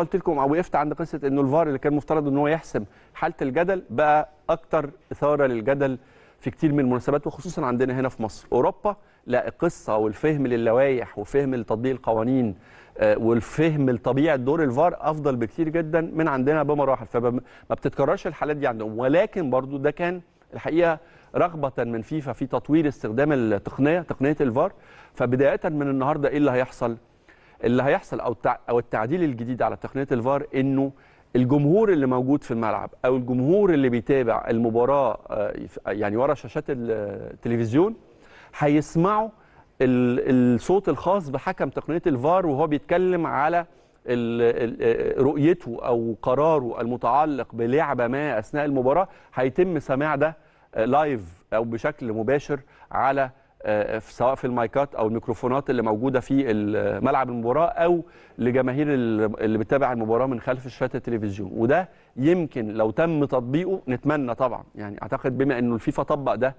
قلت لكم او وقفت عند قصه انه الفار اللي كان مفترض ان هو يحسم حاله الجدل بقى اكتر اثاره للجدل في كتير من المناسبات وخصوصا عندنا هنا في مصر اوروبا لا القصه والفهم للوائح وفهم لتطبيق القوانين آه، والفهم لطبيعه دور الفار افضل بكتير جدا من عندنا بمراحل فما بتتكررش الحالات دي عندهم ولكن برضو ده كان الحقيقه رغبه من فيفا في تطوير استخدام التقنيه تقنيه الفار فبدايه من النهارده ايه اللي هيحصل اللي هيحصل او او التعديل الجديد على تقنيه الفار انه الجمهور اللي موجود في الملعب او الجمهور اللي بيتابع المباراه آه، يعني ورا شاشات التلفزيون هيسمعوا الصوت الخاص بحكم تقنيه الفار وهو بيتكلم على آه، رؤيته او قراره المتعلق بلعبه ما اثناء المباراه هيتم سماع ده لايف آه، او بشكل مباشر على آه، آه، سواء في المايكات او الميكروفونات اللي موجوده في ملعب المباراه او لجماهير اللي بتتابع المباراه من خلف شاشات التلفزيون وده يمكن لو تم تطبيقه نتمنى طبعا يعني اعتقد بما انه الفيفا طبق ده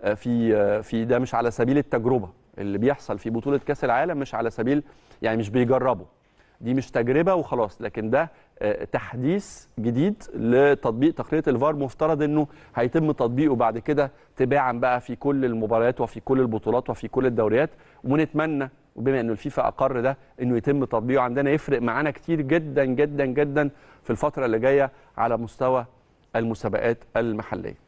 آه، في في ده مش على سبيل التجربه اللي بيحصل في بطوله كاس العالم مش على سبيل يعني مش بيجربوا دي مش تجربه وخلاص لكن ده آه، تحديث جديد لتطبيق تقنيه الفار مفترض انه هيتم تطبيقه بعد كده تباعا بقى في كل المباريات وفي كل البطولات وفي كل الدوريات ونتمنى وبما انه الفيفا اقر ده انه يتم تطبيقه عندنا يفرق معانا كتير جدا جدا جدا في الفتره اللي جايه على مستوى المسابقات المحليه